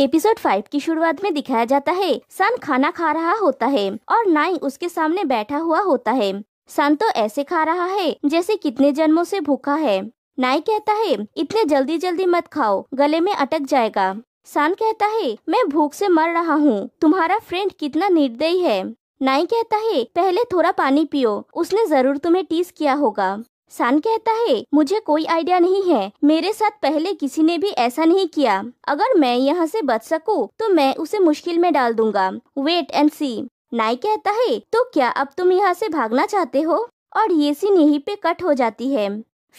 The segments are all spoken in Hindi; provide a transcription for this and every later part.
एपिसोड फाइव की शुरुआत में दिखाया जाता है सन खाना खा रहा होता है और नाई उसके सामने बैठा हुआ होता है सन तो ऐसे खा रहा है जैसे कितने जन्मों से भूखा है नाई कहता है इतने जल्दी जल्दी मत खाओ गले में अटक जाएगा सन कहता है मैं भूख से मर रहा हूँ तुम्हारा फ्रेंड कितना निर्दयी है नाई कहता है पहले थोड़ा पानी पियो उसने जरूर तुम्हें टीस किया होगा सान कहता है मुझे कोई आइडिया नहीं है मेरे साथ पहले किसी ने भी ऐसा नहीं किया अगर मैं यहाँ से बच सकूँ तो मैं उसे मुश्किल में डाल दूंगा वेट एंड सी नाई कहता है तो क्या अब तुम यहाँ से भागना चाहते हो और ये सीन यही पे कट हो जाती है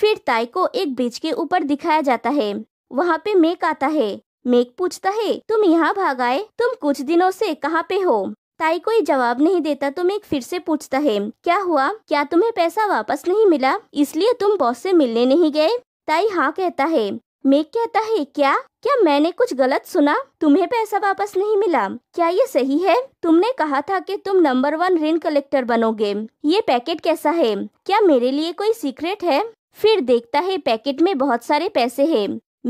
फिर ताई को एक ब्रिज के ऊपर दिखाया जाता है वहाँ पे मेक आता है मेक पूछता है तुम यहाँ भाग आए तुम कुछ दिनों से कहाँ पे हो ताई कोई जवाब नहीं देता तो मेक फिर से पूछता है क्या हुआ क्या तुम्हें पैसा वापस नहीं मिला इसलिए तुम बॉस से मिलने नहीं गए ताई हाँ कहता है मेक कहता है क्या क्या मैंने कुछ गलत सुना तुम्हें पैसा वापस नहीं मिला क्या ये सही है तुमने कहा था कि तुम नंबर वन ऋण कलेक्टर बनोगे ये पैकेट कैसा है क्या मेरे लिए कोई सीक्रेट है फिर देखता है पैकेट में बहुत सारे पैसे है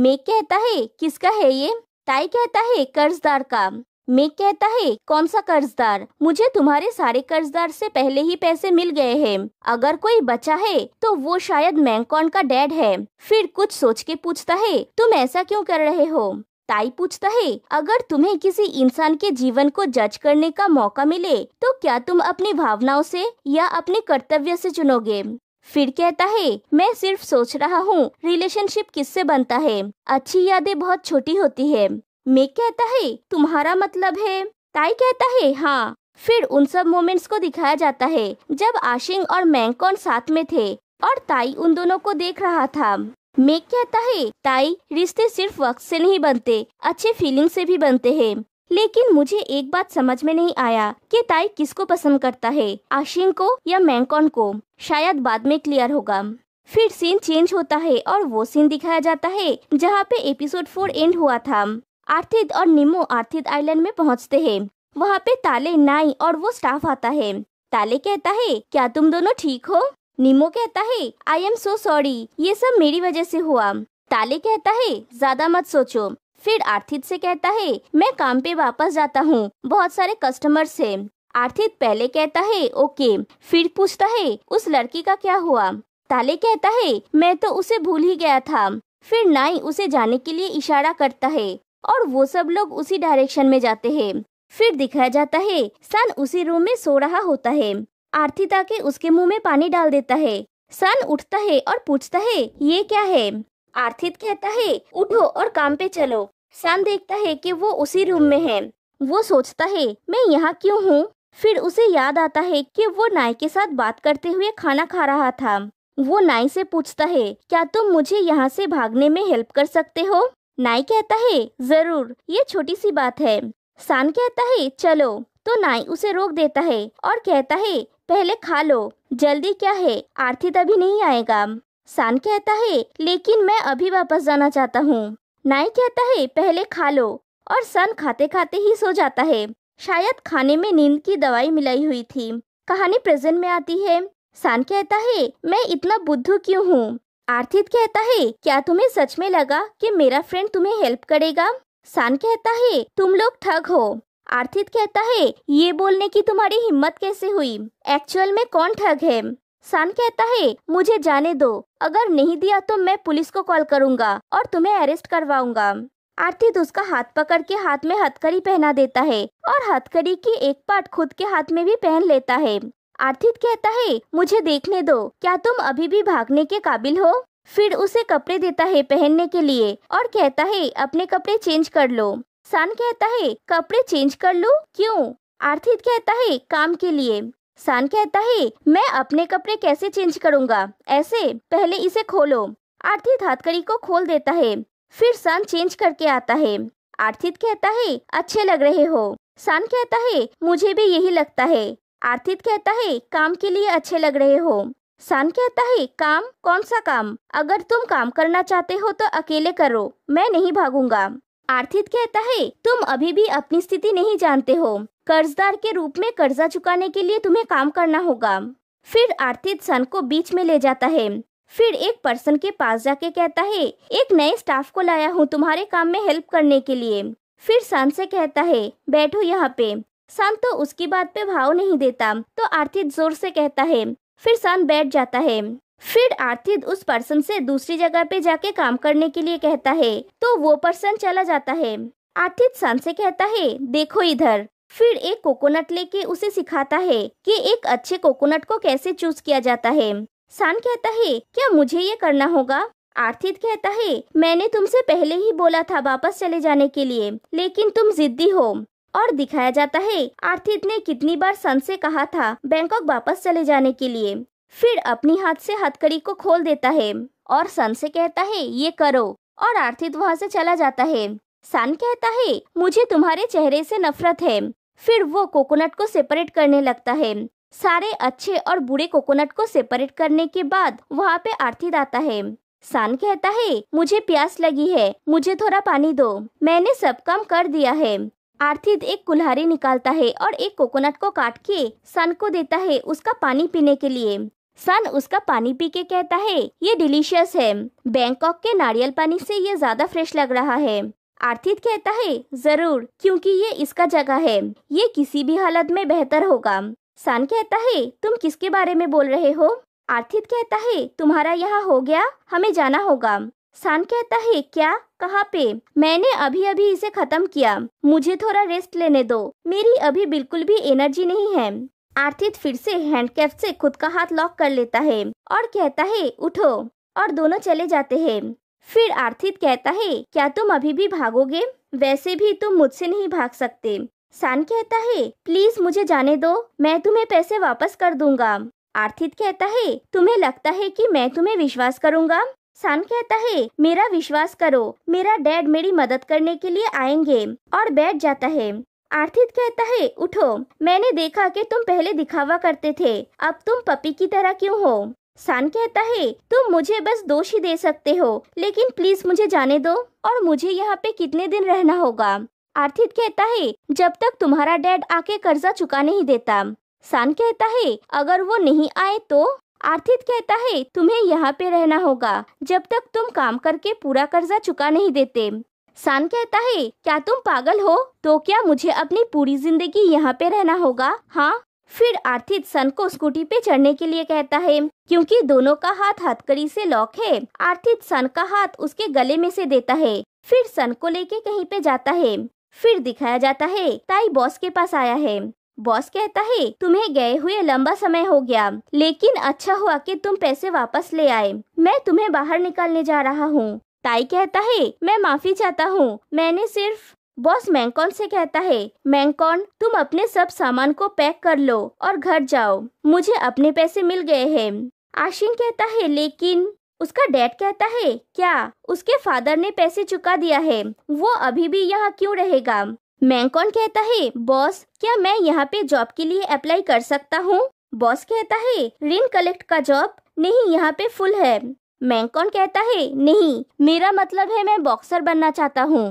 मेक कहता है किसका है ये ताई कहता है कर्जदार का मेघ कहता है कौन सा कर्जदार मुझे तुम्हारे सारे कर्जदार से पहले ही पैसे मिल गए हैं अगर कोई बचा है तो वो शायद मैंकॉन का डैड है फिर कुछ सोच के पूछता है तुम ऐसा क्यों कर रहे हो ताई पूछता है अगर तुम्हें किसी इंसान के जीवन को जज करने का मौका मिले तो क्या तुम अपनी भावनाओं से या अपने कर्तव्य से चुनोगे फिर कहता है मैं सिर्फ सोच रहा हूँ रिलेशनशिप किससे बनता है अच्छी यादें बहुत छोटी होती है मेक कहता है तुम्हारा मतलब है ताई कहता है हाँ फिर उन सब मोमेंट्स को दिखाया जाता है जब आशिंग और मैंगकॉन साथ में थे और ताई उन दोनों को देख रहा था मेक कहता है ताई रिश्ते सिर्फ वक्त से नहीं बनते अच्छे फीलिंग से भी बनते हैं लेकिन मुझे एक बात समझ में नहीं आया कि ताई किसको पसंद करता है आशिंग को या मैंगकॉन को शायद बाद में क्लियर होगा फिर सीन चेंज होता है और वो सीन दिखाया जाता है जहाँ पे एपिसोड फोर एंड हुआ था आर्थिद और निमो आर्थिद आइलैंड में पहुंचते हैं वहाँ पे ताले नाई और वो स्टाफ आता है ताले कहता है क्या तुम दोनों ठीक हो निमो कहता है आई एम सो सॉरी ये सब मेरी वजह से हुआ ताले कहता है ज्यादा मत सोचो फिर आर्थित से कहता है मैं काम पे वापस जाता हूँ बहुत सारे कस्टमर्स है आर्थित पहले कहता है ओके फिर पूछता है उस लड़की का क्या हुआ ताले कहता है मैं तो उसे भूल ही गया था फिर नाई उसे जाने के लिए इशारा करता है और वो सब लोग उसी डायरेक्शन में जाते हैं फिर दिखाया जाता है सन उसी रूम में सो रहा होता है आरती ताके उसके मुंह में पानी डाल देता है सन उठता है और पूछता है ये क्या है आर्थित कहता है उठो और काम पे चलो सन देखता है कि वो उसी रूम में है वो सोचता है मैं यहाँ क्यों हूँ फिर उसे याद आता है कि वो नाई के साथ बात करते हुए खाना खा रहा था वो नाई से पूछता है क्या तुम मुझे यहाँ से भागने में हेल्प कर सकते हो नाई कहता है जरूर ये छोटी सी बात है सान कहता है चलो तो नाई उसे रोक देता है और कहता है पहले खा लो जल्दी क्या है आरती तभी नहीं आएगा सान कहता है लेकिन मैं अभी वापस जाना चाहता हूँ नाई कहता है पहले खा लो और सन खाते खाते ही सो जाता है शायद खाने में नींद की दवाई मिलाई हुई थी कहानी प्रेजेंट में आती है सान कहता है मैं इतना बुद्धू क्यों हूँ आर्थित कहता है क्या तुम्हें सच में लगा कि मेरा फ्रेंड तुम्हें हेल्प करेगा सान कहता है तुम लोग ठग हो आर्थित कहता है ये बोलने की तुम्हारी हिम्मत कैसे हुई एक्चुअल में कौन ठग है सान कहता है मुझे जाने दो अगर नहीं दिया तो मैं पुलिस को कॉल करूंगा और तुम्हें अरेस्ट करवाऊंगा आर्थित उसका हाथ पकड़ के हाथ में हथकड़ी पहना देता है और हथकड़ी की एक पार्ट खुद के हाथ में भी पहन लेता है आर्थित कहता है मुझे देखने दो क्या तुम अभी भी भागने के काबिल हो फिर उसे कपड़े देता है पहनने के लिए और कहता है अपने कपड़े चेंज कर लो सान कहता है कपड़े चेंज कर लो क्यों आर्थित कहता है काम के लिए सान कहता है मैं अपने कपड़े कैसे चेंज करूँगा ऐसे पहले इसे खोलो आर्थित हाथकड़ी को खोल देता है फिर सान चेंज करके आता है आर्थित कहता है अच्छे लग रहे हो सान कहता है मुझे भी यही लगता है आर्थित कहता है काम के लिए अच्छे लग रहे हो सान कहता है काम कौन सा काम अगर तुम काम करना चाहते हो तो अकेले करो मैं नहीं भागूंगा आर्थित कहता है तुम अभी भी अपनी स्थिति नहीं जानते हो कर्जदार के रूप में कर्जा चुकाने के लिए तुम्हें काम करना होगा फिर आर्थित सन को बीच में ले जाता है फिर एक पर्सन के पास जाके कहता है एक नए स्टाफ को लाया हूँ तुम्हारे काम में हेल्प करने के लिए फिर सन से कहता है बैठो यहाँ पे सन तो उसकी बात पे भाव नहीं देता तो आर्थिक जोर से कहता है फिर सन बैठ जाता है फिर आर्थिक उस पर्सन से दूसरी जगह पे जाके काम करने के लिए कहता है तो वो पर्सन चला जाता है आर्थिक सन से कहता है देखो इधर फिर एक कोकोनट लेके उसे सिखाता है कि एक अच्छे कोकोनट को कैसे चूज किया जाता है सान कहता है क्या मुझे ये करना होगा आर्थित कहता है मैंने तुमसे पहले ही बोला था वापस चले जाने के लिए लेकिन तुम जिद्दी हो और दिखाया जाता है आर्थित ने कितनी बार सन से कहा था बैंकॉक वापस चले जाने के लिए फिर अपनी हाथ से हथकड़ी को खोल देता है और सन से कहता है ये करो और आर्थित वहाँ से चला जाता है सन कहता है मुझे तुम्हारे चेहरे से नफरत है फिर वो कोकोनट को सेपरेट करने लगता है सारे अच्छे और बुरे कोकोनट को सेपरेट करने के बाद वहाँ पे आर्थित आता है सान कहता है मुझे प्यास लगी है मुझे थोड़ा पानी दो मैंने सब काम कर दिया है आर्थिद एक कुल्हारी निकालता है और एक कोकोनट को काट के सन को देता है उसका पानी पीने के लिए सन उसका पानी पी के कहता है ये डिलीशियस है बैंकॉक के नारियल पानी से ये ज्यादा फ्रेश लग रहा है आर्थित कहता है जरूर क्योंकि ये इसका जगह है ये किसी भी हालत में बेहतर होगा सन कहता है तुम किसके बारे में बोल रहे हो आर्थित कहता है तुम्हारा यहाँ हो गया हमें जाना होगा सान कहता है क्या कहाँ पे मैंने अभी अभी इसे खत्म किया मुझे थोड़ा रेस्ट लेने दो मेरी अभी बिल्कुल भी एनर्जी नहीं है आर्थित फिर से हैंडकैप से खुद का हाथ लॉक कर लेता है और कहता है उठो और दोनों चले जाते हैं फिर आर्थित कहता है क्या तुम अभी भी भागोगे वैसे भी तुम मुझसे नहीं भाग सकते सान कहता है प्लीज मुझे जाने दो मैं तुम्हें पैसे वापस कर दूंगा आर्थित कहता है तुम्हें लगता है कि मैं तुम्हें विश्वास करूंगा सान कहता है मेरा विश्वास करो मेरा डैड मेरी मदद करने के लिए आएंगे और बैठ जाता है आर्थित कहता है उठो मैंने देखा कि तुम पहले दिखावा करते थे अब तुम पपी की तरह क्यों हो सान कहता है तुम मुझे बस दोष ही दे सकते हो लेकिन प्लीज मुझे जाने दो और मुझे यहाँ पे कितने दिन रहना होगा आर्थित कहता है जब तक तुम्हारा डैड आके कर्जा चुका नहीं देता सान कहता है अगर वो नहीं आए तो आर्थित कहता है तुम्हें यहाँ पे रहना होगा जब तक तुम काम करके पूरा कर्जा चुका नहीं देते सान कहता है क्या तुम पागल हो तो क्या मुझे अपनी पूरी जिंदगी यहाँ पे रहना होगा हाँ फिर आर्थिक सन को स्कूटी पे चढ़ने के लिए कहता है क्योंकि दोनों का हाथ हथकड़ी से लॉक है आर्थित सन का हाथ उसके गले में से देता है फिर सन को लेके कहीं पे जाता है फिर दिखाया जाता है ताई बॉस के पास आया है बॉस कहता है तुम्हें गए हुए लंबा समय हो गया लेकिन अच्छा हुआ कि तुम पैसे वापस ले आए मैं तुम्हें बाहर निकालने जा रहा हूँ ताई कहता है मैं माफी चाहता हूँ मैंने सिर्फ बॉस मैंकॉन से कहता है मैंकॉन तुम अपने सब सामान को पैक कर लो और घर जाओ मुझे अपने पैसे मिल गए हैं आशिन कहता है लेकिन उसका डैड कहता है क्या उसके फादर ने पैसे चुका दिया है वो अभी भी यहाँ क्यों रहेगा मैंकॉन कहता है बॉस क्या मैं यहाँ पे जॉब के लिए अप्लाई कर सकता हूँ बॉस कहता है रिन कलेक्ट का जॉब नहीं यहाँ पे फुल है मैंकॉन कहता है नहीं मेरा मतलब है मैं बॉक्सर बनना चाहता हूँ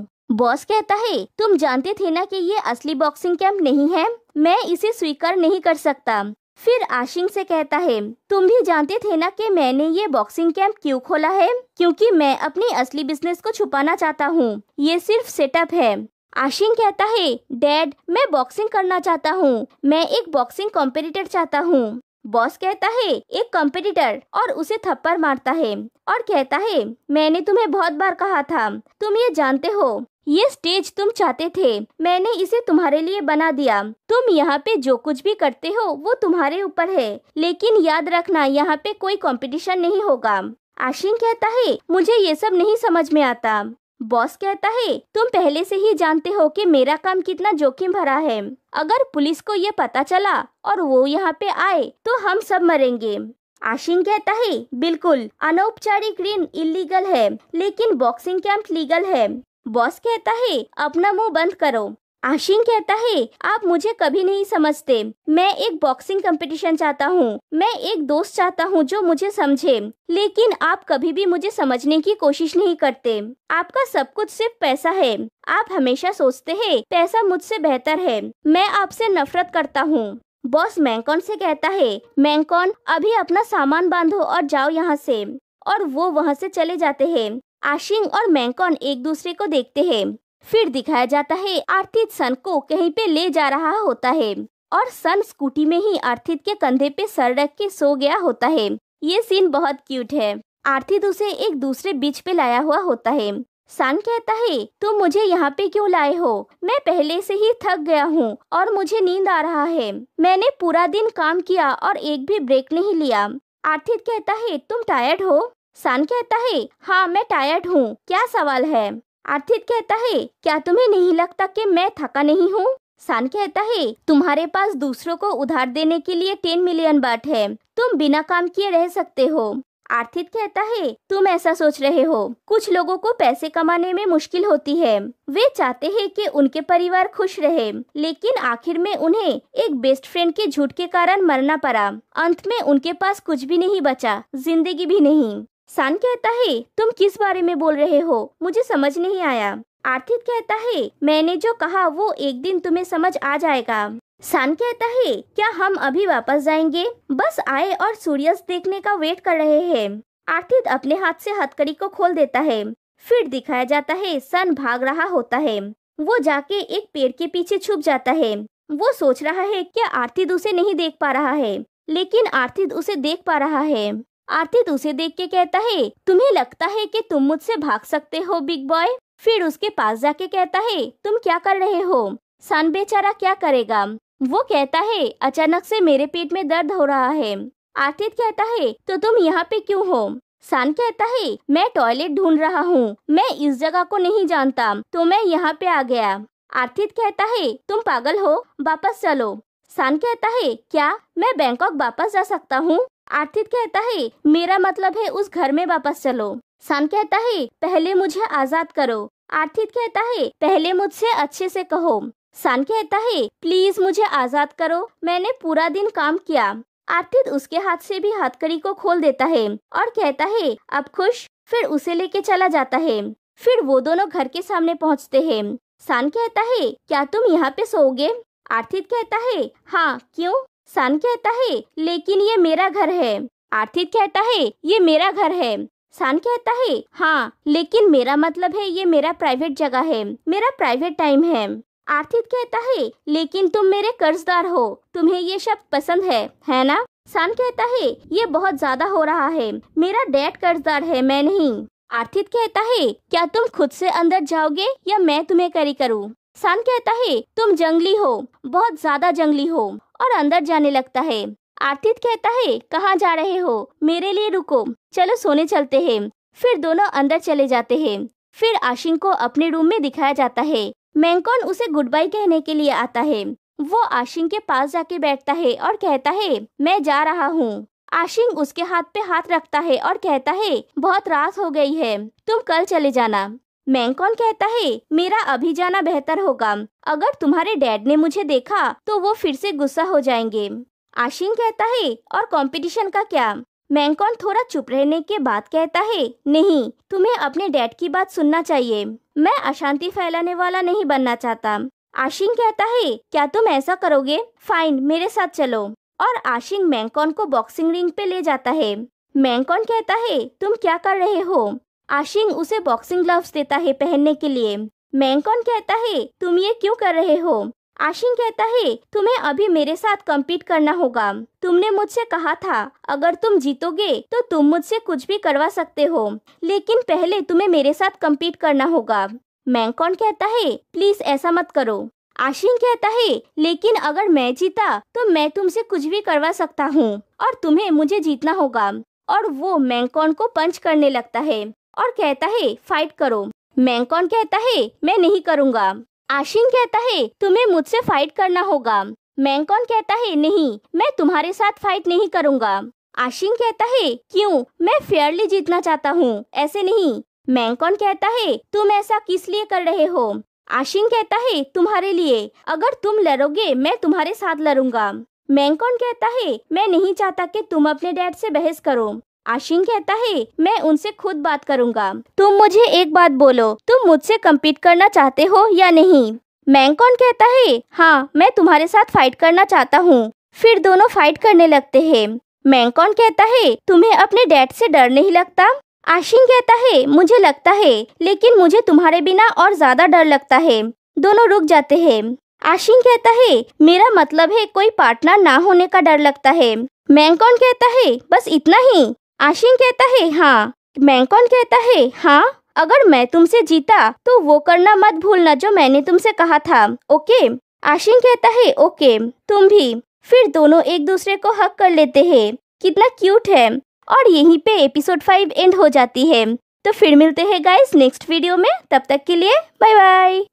बॉस कहता है तुम जानते थे ना कि ये असली बॉक्सिंग कैंप नहीं है मैं इसे स्वीकार नहीं कर सकता फिर आशिंग से कहता है तुम भी जानते थे ना कि मैंने ये बॉक्सिंग कैंप क्यों खोला है क्योंकि मैं अपनी असली बिजनेस को छुपाना चाहता हूँ ये सिर्फ सेटअप है आशिंग कहता है डैड मैं बॉक्सिंग करना चाहता हूँ मैं एक बॉक्सिंग कॉम्पिटिटर चाहता हूँ बॉस कहता है एक कॉम्पिटिटर और उसे थप्पड़ मारता है और कहता है मैंने तुम्हें बहुत बार कहा था तुम ये जानते हो ये स्टेज तुम चाहते थे मैंने इसे तुम्हारे लिए बना दिया तुम यहाँ पे जो कुछ भी करते हो वो तुम्हारे ऊपर है लेकिन याद रखना यहाँ पे कोई कंपटीशन नहीं होगा आशिंग कहता है मुझे ये सब नहीं समझ में आता बॉस कहता है तुम पहले से ही जानते हो कि मेरा काम कितना जोखिम भरा है अगर पुलिस को ये पता चला और वो यहाँ पे आए तो हम सब मरेंगे आशिन कहता है बिल्कुल अनौपचारिक ऋण इलीगल है लेकिन बॉक्सिंग कैंप लीगल है बॉस कहता है अपना मुंह बंद करो आशीन कहता है आप मुझे कभी नहीं समझते मैं एक बॉक्सिंग कंपटीशन चाहता हूँ मैं एक दोस्त चाहता हूँ जो मुझे समझे लेकिन आप कभी भी मुझे समझने की कोशिश नहीं करते आपका सब कुछ सिर्फ पैसा है आप हमेशा सोचते हैं पैसा मुझसे बेहतर है मैं आपसे नफरत करता हूँ बॉस मैंकॉन से कहता है मैंकॉन अभी अपना सामान बांधो और जाओ यहाँ से और वो वहाँ से चले जाते हैं आशिंग और मैंकॉन एक दूसरे को देखते हैं फिर दिखाया जाता है आर्थित सन को कहीं पे ले जा रहा होता है और सन स्कूटी में ही आर्थित के कंधे पे सर रख के सो गया होता है ये सीन बहुत क्यूट है आर्थित उसे एक दूसरे बीच पे लाया हुआ होता है सन कहता है तुम मुझे यहाँ पे क्यों लाए हो मैं पहले से ही थक गया हूँ और मुझे नींद आ रहा है मैंने पूरा दिन काम किया और एक भी ब्रेक नहीं लिया आर्थित कहता है तुम टायर्ड हो सन कहता है हाँ मैं टायर्ड हूँ क्या सवाल है आर्थित कहता है क्या तुम्हें नहीं लगता कि मैं थका नहीं हूँ सान कहता है तुम्हारे पास दूसरों को उधार देने के लिए टेन मिलियन बाट है तुम बिना काम किए रह सकते हो आर्थित कहता है तुम ऐसा सोच रहे हो कुछ लोगों को पैसे कमाने में मुश्किल होती है वे चाहते हैं कि उनके परिवार खुश रहे लेकिन आखिर में उन्हें एक बेस्ट फ्रेंड के झूठ के कारण मरना पड़ा अंत में उनके पास कुछ भी नहीं बचा जिंदगी भी नहीं सान कहता है तुम किस बारे में बोल रहे हो मुझे समझ नहीं आया आर्थिक कहता है मैंने जो कहा वो एक दिन तुम्हें समझ आ जाएगा सान कहता है क्या हम अभी वापस जाएंगे बस आए और सूर्यास्त देखने का वेट कर रहे हैं आर्थित अपने हाथ से हथकड़ी को खोल देता है फिर दिखाया जाता है सन भाग रहा होता है वो जाके एक पेड़ के पीछे छुप जाता है वो सोच रहा है कि आर्थित उसे नहीं देख पा रहा है लेकिन आर्थित उसे देख पा रहा है आर्थित उसे देख के कहता है तुम्हें लगता है कि तुम मुझसे भाग सकते हो बिग बॉय फिर उसके पास जाके कहता है तुम क्या कर रहे हो सन बेचारा क्या करेगा वो कहता है अचानक से मेरे पेट में दर्द हो रहा है आर्थित कहता है तो तुम यहाँ पे क्यों हो सन कहता है मैं टॉयलेट ढूंढ रहा हूँ मैं इस जगह को नहीं जानता तो मैं यहाँ पे आ गया आर्थित कहता है तुम पागल हो वापस चलो सन कहता है क्या मैं बैंकॉक वापस जा सकता हूँ आर्थित कहता है मेरा मतलब है उस घर में वापस चलो सन कहता है पहले मुझे आजाद करो आर्थित कहता है पहले मुझसे अच्छे से कहो सन कहता है प्लीज मुझे आजाद करो मैंने पूरा दिन काम किया आर्थित उसके हाथ से भी हाथकड़ी को खोल देता है और कहता है अब खुश फिर उसे लेके चला जाता है फिर वो दोनों घर के सामने पहुंचते हैं सान कहता है क्या तुम यहाँ पे सोओगे आर्थित कहता है हाँ क्यों सन कहता है लेकिन ये मेरा घर है आर्थिक कहता है ये मेरा घर है सन कहता है हाँ लेकिन मेरा मतलब है ये मेरा प्राइवेट जगह है मेरा प्राइवेट टाइम है आर्थिक कहता है लेकिन तुम मेरे कर्जदार हो तुम्हें ये शब्द पसंद है है ना सन कहता है ये बहुत ज्यादा हो रहा है मेरा डैड कर्जदार है मैं नहीं आर्थिक कहता है क्या तुम खुद से अंदर जाओगे या मैं तुम्हें करी करूँ सन कहता है तुम जंगली हो बहुत ज्यादा जंगली हो और अंदर जाने लगता है आर्थित कहता है कहाँ जा रहे हो मेरे लिए रुको चलो सोने चलते हैं फिर दोनों अंदर चले जाते हैं फिर आशिंग को अपने रूम में दिखाया जाता है मैंकॉन उसे गुड बाय कहने के लिए आता है वो आशिंग के पास जाके बैठता है और कहता है मैं जा रहा हूँ आशिंग उसके हाथ पे हाथ रखता है और कहता है बहुत रात हो गई है तुम कल चले जाना मैं कहता है मेरा अभी जाना बेहतर होगा अगर तुम्हारे डैड ने मुझे देखा तो वो फिर से गुस्सा हो जाएंगे आशिन कहता है और कंपटीशन का क्या मैंकॉन थोड़ा चुप रहने के बाद कहता है नहीं तुम्हें अपने डैड की बात सुनना चाहिए मैं अशांति फैलाने वाला नहीं बनना चाहता आशिंग कहता है क्या तुम ऐसा करोगे फाइन मेरे साथ चलो और आशिंग मैंकॉन को बॉक्सिंग रिंग पे ले जाता है मैंकॉन कहता है तुम क्या कर रहे हो आशिंग उसे बॉक्सिंग ग्लव्स देता है पहनने के लिए मैंगकॉन कहता है तुम ये क्यों कर रहे हो आशिंग कहता है तुम्हें अभी मेरे साथ कम्पीट करना होगा तुमने मुझसे कहा था अगर तुम जीतोगे तो तुम मुझसे कुछ भी करवा सकते हो लेकिन पहले तुम्हें मेरे साथ कम्पीट करना होगा मैंगकॉन कहता है प्लीज ऐसा मत करो आशिंग कहता है लेकिन अगर मैं जीता तो मैं तुमसे कुछ भी करवा सकता हूँ और तुम्हें मुझे जीतना होगा और वो मैंगकॉन को पंच करने लगता है और कहता है फाइट करो मैंकॉन कहता है मैं नहीं करूँगा आशीन कहता है तुम्हें मुझसे फाइट करना होगा मैंकॉन कहता है नहीं मैं तुम्हारे साथ फाइट नहीं करूँगा आशीन कहता है क्यों मैं फेयरली जीतना चाहता हूँ ऐसे नहीं मैंकॉन कहता है तुम ऐसा किस लिए कर रहे हो आशीन कहता है तुम्हारे लिए अगर तुम लड़ोगे मैं तुम्हारे साथ लड़ूंगा मैंकॉन कहता है मैं नहीं चाहता कि तुम अपने डैड से बहस करो आशीन कहता है मैं उनसे खुद बात करूंगा तुम मुझे एक बात बोलो तुम मुझसे कम्पीट करना चाहते हो या नहीं कौन कहता है हाँ मैं तुम्हारे साथ फाइट करना चाहता हूँ फिर दोनों फाइट करने लगते हैं कौन कहता है तुम्हें अपने डैड से डर नहीं लगता आशीन कहता है मुझे लगता है लेकिन मुझे तुम्हारे बिना और ज्यादा डर लगता है दोनों रुक जाते हैं आशीन कहता है मेरा मतलब है कोई पार्टनर ना होने का डर लगता है कौन कहता है बस इतना ही आशीन कहता है हाँ मैंकॉन कहता है हाँ अगर मैं तुमसे जीता तो वो करना मत भूलना जो मैंने तुमसे कहा था ओके आशीन कहता है ओके तुम भी फिर दोनों एक दूसरे को हक कर लेते हैं कितना क्यूट है और यहीं पे एपिसोड फाइव एंड हो जाती है तो फिर मिलते हैं गाइस नेक्स्ट वीडियो में तब तक के लिए बाय बाय